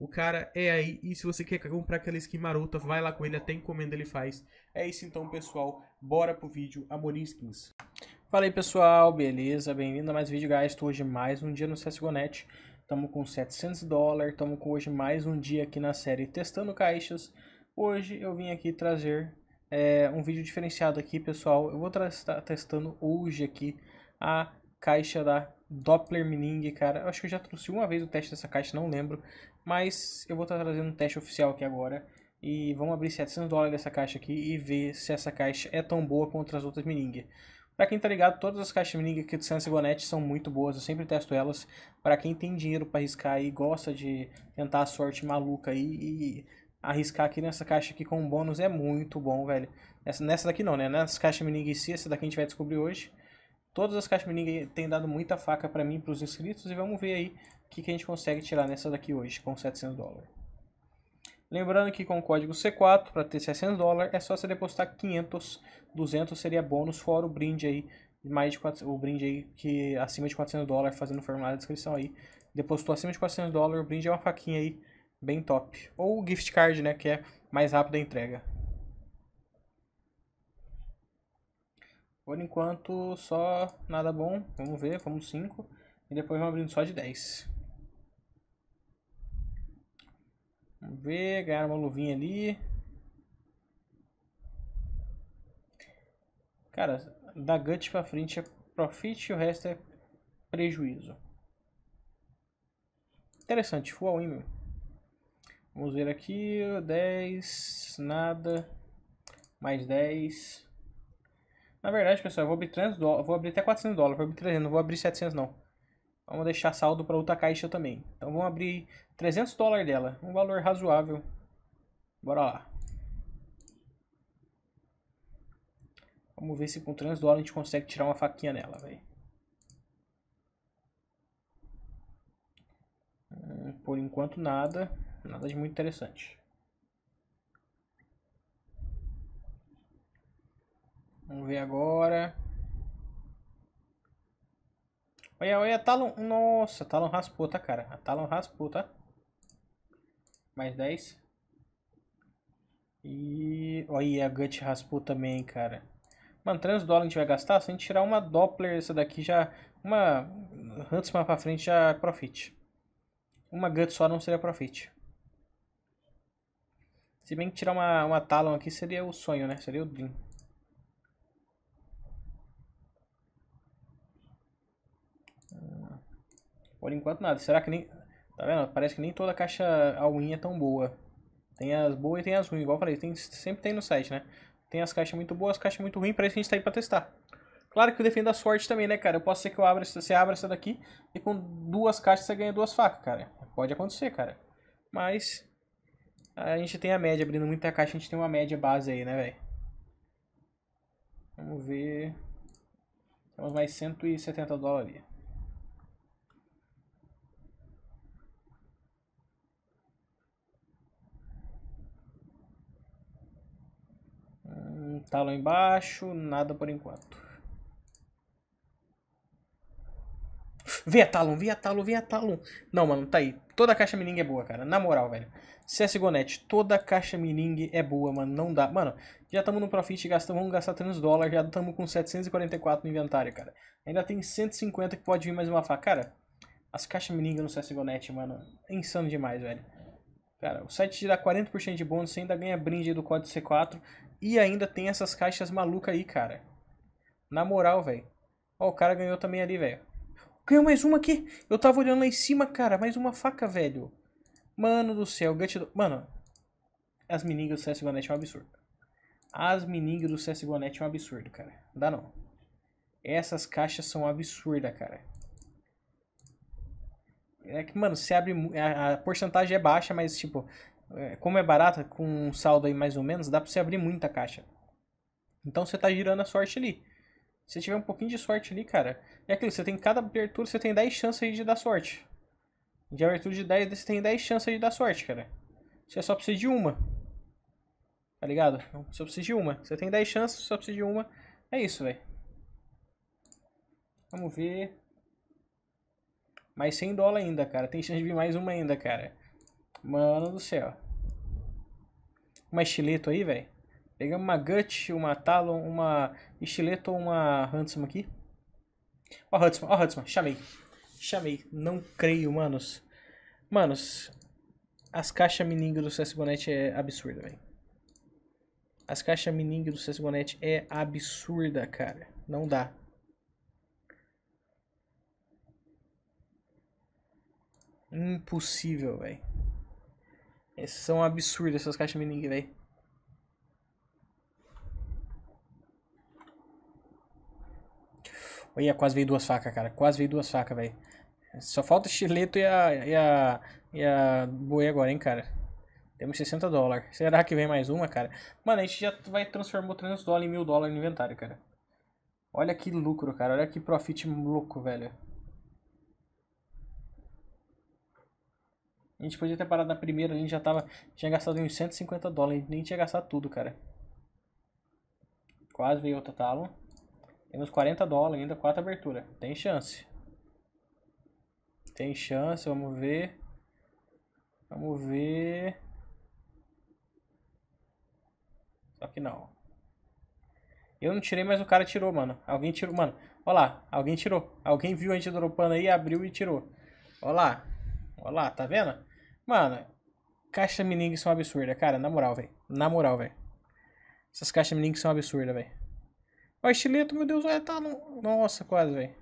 o cara é aí, e se você quer comprar aquela skin marota, vai lá com ele, até encomenda ele faz. É isso então, pessoal. Bora pro vídeo Amorim Skins. Fala aí, pessoal. Beleza? Bem-vindo a mais um vídeo, guys. Tô hoje mais um dia no CSGONET. Tamo com 700 dólares, tamo com hoje mais um dia aqui na série Testando Caixas. Hoje eu vim aqui trazer é, um vídeo diferenciado aqui, pessoal. Eu vou estar testando hoje aqui a caixa da Doppler Mining, cara. acho que eu já trouxe uma vez o teste dessa caixa, não lembro. Mas eu vou estar trazendo um teste oficial aqui agora. E vamos abrir 700 dólares dessa caixa aqui e ver se essa caixa é tão boa quanto as outras Mining. Para quem tá ligado, todas as caixas Mining aqui do Sense Gonet são muito boas, eu sempre testo elas. Para quem tem dinheiro para arriscar e gosta de tentar a sorte maluca aí e arriscar aqui nessa caixa aqui com um bônus é muito bom, velho. Essa, nessa daqui não, né? Nessa caixa Mining em si, essa daqui a gente vai descobrir hoje. Todas as caixas meninas têm dado muita faca para mim e para os inscritos e vamos ver aí o que, que a gente consegue tirar nessa daqui hoje com 700 dólares. Lembrando que com o código C4 para ter 700 dólares é só você depositar 500, 200 seria bônus fora o brinde aí mais de 4, o brinde aí que acima de 400 dólares fazendo o formulário da descrição aí. Depositou acima de 400 dólares, o brinde é uma faquinha aí bem top. Ou o gift card, né, que é mais rápida a entrega. Por enquanto, só nada bom. Vamos ver, fomos 5. E depois vamos abrindo só de 10. Vamos ver, ganhar uma luvinha ali. Cara, da gut pra frente é profit e o resto é prejuízo. Interessante, full all in, meu. Vamos ver aqui, 10, nada, mais 10... Na verdade, pessoal, eu vou abrir 300 dólares, vou abrir até 400 dólares, vou abrir 300, não vou abrir 700 não. Vamos deixar saldo para outra caixa também. Então vamos abrir 300 dólares dela, um valor razoável. Bora lá. Vamos ver se com 300 dólares a gente consegue tirar uma faquinha nela, velho. Hum, por enquanto nada, nada de muito interessante. Vamos ver agora. Olha, olha, Talon. Nossa, Talon raspou, tá, cara? A Talon raspou, tá? Mais 10. E. Olha, a Gut raspou também, cara. Mano, trans dólares a gente vai gastar. Se a gente tirar uma Doppler, essa daqui já. Uma Huntsman pra frente já é profit. Uma Gut só não seria profit. Se bem que tirar uma, uma Talon aqui seria o sonho, né? Seria o Dream. Por enquanto nada. Será que nem... Tá vendo? Parece que nem toda caixa all-in é tão boa. Tem as boas e tem as ruins, igual eu falei. Tem, sempre tem no site, né? Tem as caixas muito boas, as caixas muito ruins, parece isso a gente tá aí pra testar. Claro que eu defendo a sorte também, né, cara? Eu posso ser que eu abra, você abra essa daqui e com duas caixas você ganha duas facas, cara. Pode acontecer, cara. Mas a gente tem a média, abrindo muita caixa, a gente tem uma média base aí, né, velho? Vamos ver. Temos mais 170 dólares. Tá lá embaixo, nada por enquanto. Vê a Talon, vê a Talon, vê a Talon. Não, mano, tá aí. Toda caixa miringue é boa, cara. Na moral, velho. CSGONet, toda caixa miringue é boa, mano. Não dá. Mano, já estamos no profit, gastamos, vamos gastar 300 dólares. Já estamos com 744 no inventário, cara. Ainda tem 150 que pode vir mais uma faca. Cara, as caixas miringue no CSGONet, mano, é insano demais, velho. Cara, o site te dá 40% de bônus, você ainda ganha brinde do código C4 e ainda tem essas caixas malucas aí, cara. Na moral, velho. Ó, o cara ganhou também ali, velho. Ganhou mais uma aqui. Eu tava olhando lá em cima, cara. Mais uma faca, velho. Mano do céu. Gut do... Mano. As meninas do CSGONet é um absurdo. As meninas do CSGONet é um absurdo, cara. Não dá não. Essas caixas são absurdas, cara. É que, mano, se abre. É, a, porcentagem é baixa, mas, tipo, é, como é barata, com um saldo aí mais ou menos, dá pra você abrir muita caixa. Então você tá girando a sorte ali. Se tiver um pouquinho de sorte ali, cara, é aquilo, você tem cada abertura, você tem 10 chances aí de dar sorte. De abertura de 10, você tem 10 chances aí de dar sorte, cara. Você só precisa de uma. Tá ligado? Só precisa de uma. Você tem 10 chances, só precisa de uma. É isso, velho. Vamos ver. Mais 100 dólar ainda, cara. Tem chance de vir mais uma ainda, cara. Mano do céu. Uma estileto aí, velho. Pegamos uma Gut, uma Talon, uma estileto ou uma Huntsman aqui. Ó, Huntsman, ó, Huntsman. Chamei. Chamei. Não creio, manos. Manos, as caixas mining do CSGONET é absurda, velho. As caixas mining do CSGONET é absurda, cara. Não dá. Impossível, velho. são é absurdos, essas caixas mining, velho. Olha, é, quase veio duas facas, cara. Quase veio duas facas, velho. Só falta o estileto e a, e a, e a boi agora, hein, cara. Temos 60 dólares. Será que vem mais uma, cara? Mano, a gente já vai transformar 300 dólares em 1000 dólares no inventário, cara. Olha que lucro, cara. Olha que profit louco, velho. A gente podia ter parado na primeira, a gente já tava... Tinha gastado uns 150 dólares, nem tinha gastado tudo, cara. Quase veio outro talo. Temos 40 dólares ainda, 4 abertura. Tem chance. Tem chance, vamos ver. Vamos ver. Só que não. Eu não tirei, mas o cara tirou, mano. Alguém tirou, mano. Olha lá, alguém tirou. Alguém viu a gente dropando aí, abriu e tirou. Olha lá. Olha lá, tá vendo? Mano, caixa mining são absurdas, cara. Na moral, velho. Na moral, velho. Essas caixas mining são absurdas, velho. Ó, o estileto, meu Deus, olha, é, tá no... Nossa, quase, velho.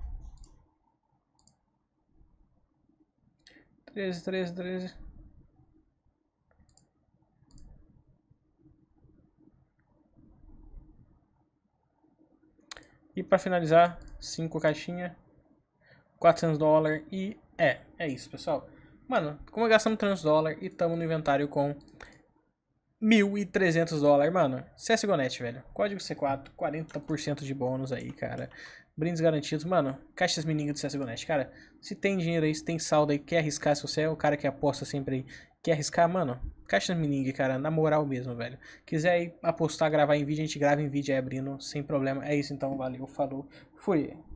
13, 13, 13. E pra finalizar, 5 caixinhas, 400 dólares e é, é isso, pessoal. Mano, como gastamos 300 dólares e estamos no inventário com 1.300 dólares, mano. CSGONET, velho. Código C4, 40% de bônus aí, cara. Brindes garantidos. Mano, caixas mininho do CSGONET. Cara, se tem dinheiro aí, se tem saldo aí, quer arriscar, se você é o cara que aposta sempre aí, quer arriscar, mano, caixas mining, cara, na moral mesmo, velho. Quiser aí apostar, gravar em vídeo, a gente grava em vídeo aí abrindo, sem problema. É isso então, valeu, falou, fui.